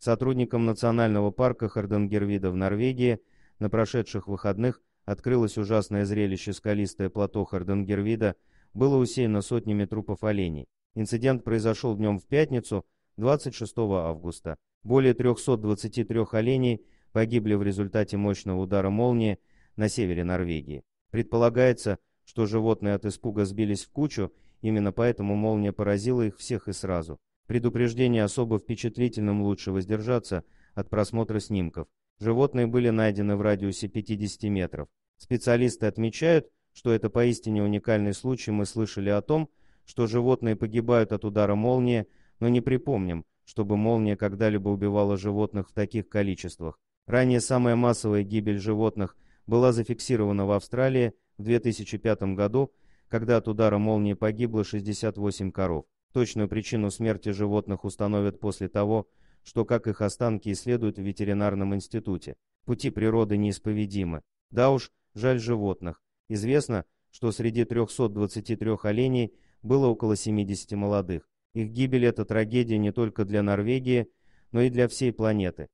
Сотрудникам национального парка Харденгервида в Норвегии на прошедших выходных открылось ужасное зрелище скалистое плато Харденгервида, было усеяно сотнями трупов оленей. Инцидент произошел днем в пятницу, 26 августа. Более 323 оленей погибли в результате мощного удара молнии на севере Норвегии. Предполагается, что животные от испуга сбились в кучу, именно поэтому молния поразила их всех и сразу. Предупреждение особо впечатлительным лучше воздержаться от просмотра снимков. Животные были найдены в радиусе 50 метров. Специалисты отмечают, что это поистине уникальный случай. Мы слышали о том, что животные погибают от удара молнии, но не припомним, чтобы молния когда-либо убивала животных в таких количествах. Ранее самая массовая гибель животных была зафиксирована в Австралии в 2005 году, когда от удара молнии погибло 68 коров. Точную причину смерти животных установят после того, что как их останки исследуют в ветеринарном институте. Пути природы неисповедимы. Да уж, жаль животных. Известно, что среди 323 оленей было около 70 молодых. Их гибель – это трагедия не только для Норвегии, но и для всей планеты.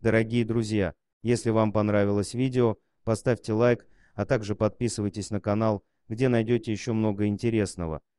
Дорогие друзья, если вам понравилось видео, поставьте лайк, а также подписывайтесь на канал, где найдете еще много интересного –